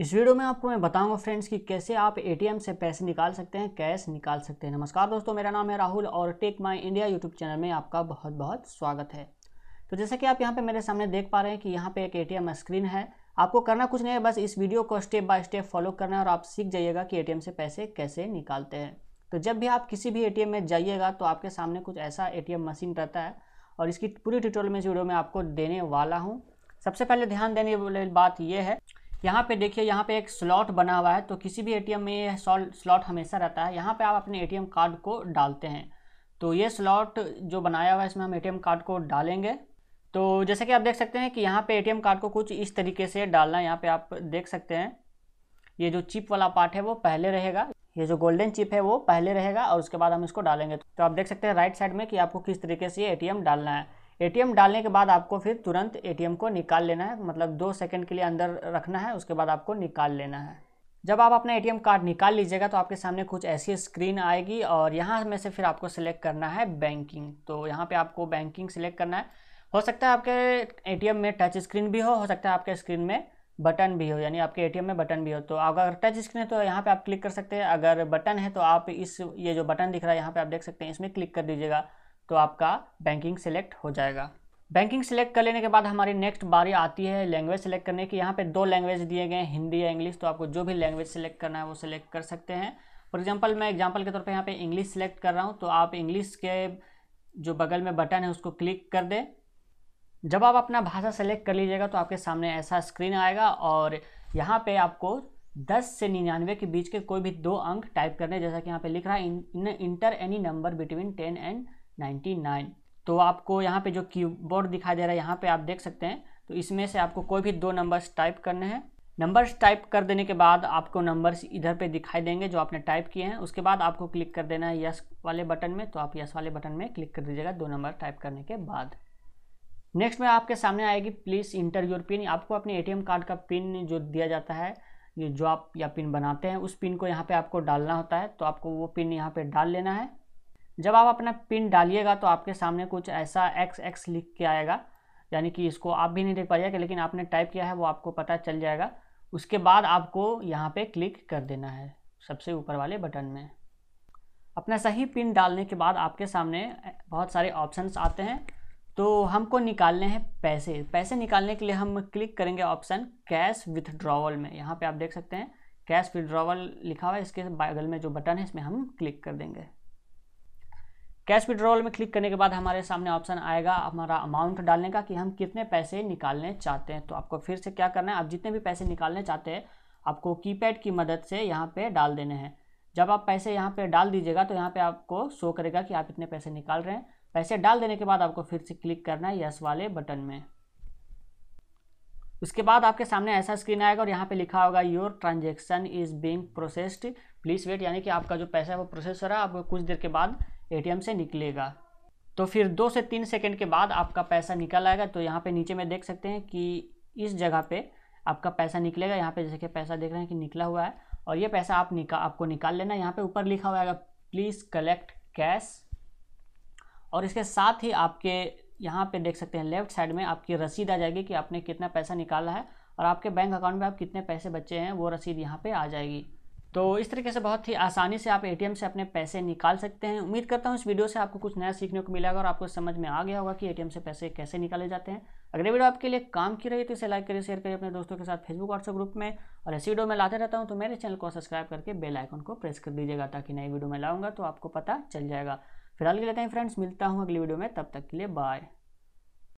इस वीडियो में आपको मैं बताऊंगा फ्रेंड्स कि कैसे आप एटीएम से पैसे निकाल सकते हैं कैश निकाल सकते हैं नमस्कार दोस्तों मेरा नाम है राहुल और take my India YouTube channel में आपका बहुत बहुत स्वागत है तो जैसा कि आप यहाँ पे मेरे सामने देख पा रहे हैं कि यहाँ पे एक एटीएम स्क्रीन है आपको करना कुछ नहीं है बस इस वीडियो को स्टेप बाय स्टेप फॉलो करना है और आप सीख जाइएगा कि ए से पैसे कैसे निकालते हैं तो जब भी आप किसी भी ए में जाइएगा तो आपके सामने कुछ ऐसा ए मशीन रहता है और इसकी पूरी ट्यूटोरियल में इस वीडियो में आपको देने वाला हूँ सबसे पहले ध्यान देने वाली बात यह है यहाँ पे देखिए यहाँ पे एक स्लॉट बना हुआ है तो किसी भी एटीएम में ये स्लॉट हमेशा रहता है यहाँ पे आप अपने एटीएम कार्ड को डालते हैं तो ये स्लॉट जो बनाया हुआ है इसमें हम एटीएम कार्ड को डालेंगे तो जैसे कि आप देख सकते हैं कि यहाँ पे एटीएम कार्ड को कुछ इस तरीके से डालना है यहाँ पर आप देख सकते हैं ये जो चिप वाला पार्ट है वो पहले रहेगा ये जो गोल्डन चिप है वो पहले रहेगा और उसके बाद हम इसको डालेंगे तो आप देख सकते हैं राइट साइड में कि आपको किस तरीके से ये डालना है एटीएम डालने के बाद आपको फिर तुरंत एटीएम को निकाल लेना है मतलब दो सेकंड के लिए अंदर रखना है उसके बाद आपको निकाल लेना है जब आप अपना एटीएम कार्ड निकाल लीजिएगा तो आपके सामने कुछ ऐसी स्क्रीन आएगी और यहाँ में से फिर आपको सिलेक्ट करना है बैंकिंग तो यहाँ पे आपको बैंकिंग सिलेक्ट करना है हो सकता है आपके एटीएम में टच स्क्रीन भी हो हो सकता है आपके स्क्रीन में बटन भी हो यानी आपके एटीएम में बटन भी हो तो अगर टच स्क्रीन है तो यहाँ पे आप क्लिक कर सकते हैं अगर बटन है तो आप इस ये जो बटन दिख रहा है यहाँ पे आप देख सकते हैं इसमें क्लिक कर दीजिएगा तो आपका बैंकिंग सिलेक्ट हो जाएगा बैंकिंग सेलेक्ट कर लेने के बाद हमारी नेक्स्ट बारी आती है लैंग्वेज सेलेक्ट करने की यहाँ पे दो लैंग्वेज दिए गए हैं हिंदी या इंग्लिश तो आपको जो भी लैंग्वेज सेलेक्ट करना है वो सिलेक्ट कर सकते हैं फॉर एग्जाम्पल मैं एग्जाम्पल के तौर पर यहाँ पे इंग्लिश सेलेक्ट कर रहा हूँ तो आप इंग्लिश के जो बगल में बटन है उसको क्लिक कर दें जब आप अपना भाषा सेलेक्ट कर लीजिएगा तो आपके सामने ऐसा स्क्रीन आएगा और यहाँ पे आपको 10 से निन्यानवे के बीच के कोई भी दो अंक टाइप करने जैसा कि यहाँ पे लिख रहा है enter any number between 10 and 99 तो आपको यहाँ पे जो कीबोर्ड दिखाई दे रहा है यहाँ पे आप देख सकते हैं तो इसमें से आपको कोई भी दो नंबर्स टाइप करने हैं नंबर्स टाइप कर देने के बाद आपको नंबर्स इधर पे दिखाई देंगे जो आपने टाइप किए हैं उसके बाद आपको क्लिक कर देना है यस वाले बटन में तो आप यस वाले बटन में क्लिक कर दीजिएगा दो नंबर टाइप करने के बाद नेक्स्ट में आपके सामने आएगी प्लीज़ इंटर योर पिन आपको अपने एटीएम कार्ड का पिन जो दिया जाता है जो आप या पिन बनाते हैं उस पिन को यहाँ पे आपको डालना होता है तो आपको वो पिन यहाँ पे डाल लेना है जब आप अपना पिन डालिएगा तो आपके सामने कुछ ऐसा एक्स एक्स लिख के आएगा यानी कि इसको आप भी नहीं देख पाइएगा लेकिन आपने टाइप किया है वो आपको पता चल जाएगा उसके बाद आपको यहाँ पे क्लिक कर देना है सबसे ऊपर वाले बटन में अपना सही पिन डालने के बाद आपके सामने बहुत सारे ऑप्शंस आते हैं तो हमको निकालने हैं पैसे पैसे निकालने के लिए हम क्लिक करेंगे ऑप्शन कैश विथड्रॉवल में यहाँ पे आप देख सकते हैं कैश विथड्रॉवल लिखा हुआ है इसके बगल में जो बटन है इसमें हम क्लिक कर देंगे कैश विड्रॉल में क्लिक करने के बाद हमारे सामने ऑप्शन आएगा हमारा अमाउंट डालने का कि हम कितने पैसे निकालने चाहते हैं तो आपको फिर से क्या करना है आप जितने भी पैसे निकालने चाहते हैं आपको कीपैड की मदद से यहाँ पे डाल देने हैं जब आप पैसे यहाँ पे डाल दीजिएगा तो यहाँ पे आपको शो करेगा कि आप इतने पैसे निकाल रहे हैं पैसे डाल देने के बाद आपको फिर से क्लिक करना है यस वाले बटन में उसके बाद आपके सामने ऐसा स्क्रीन आएगा और यहाँ पे लिखा होगा your transaction is being processed please wait यानी कि आपका जो पैसा है वो प्रोसेस हो रहा है आप कुछ देर के बाद एटीएम से निकलेगा तो फिर दो से तीन सेकेंड के बाद आपका पैसा निकल आएगा तो यहाँ पे नीचे में देख सकते हैं कि इस जगह पे आपका पैसा निकलेगा यहाँ पे जैसे कि पैसा देख रहे हैं कि निकला हुआ है और ये पैसा आप निका आपको निकाल लेना यहाँ पे ऊपर लिखा हुआ है प्लीज़ कलेक्ट कैश और इसके साथ ही आपके यहाँ पे देख सकते हैं लेफ्ट साइड में आपकी रसीद आ जाएगी कि आपने कितना पैसा निकाला है और आपके बैंक अकाउंट में आप कितने पैसे बचे हैं वो रसीद यहाँ पे आ जाएगी तो इस तरीके से बहुत ही आसानी से आप एटीएम से अपने पैसे निकाल सकते हैं उम्मीद करता हूँ इस वीडियो से आपको कुछ नया सीखने को मिलेगा और आपको समझ में आ गया होगा कि एटीएम से पैसे कैसे निकाले जाते हैं अगले वीडियो आपके लिए काम की रही तो इसे लाइक करिए शेयर करिए अपने दोस्तों के साथ फेसबुक व्हाट्सएप ग्रुप में और ऐसी वीडियो में लाते रहता हूँ तो मेरे चैनल को सब्सक्राइब करके बेल आइकन को प्रेस कर दीजिएगा ताकि नई वीडियो में लाऊंगा तो आपको पता चल जाएगा फिलहाल के लेते हैं फ्रेंड्स मिलता हूँ अगली वीडियो में तब तक के लिए बाय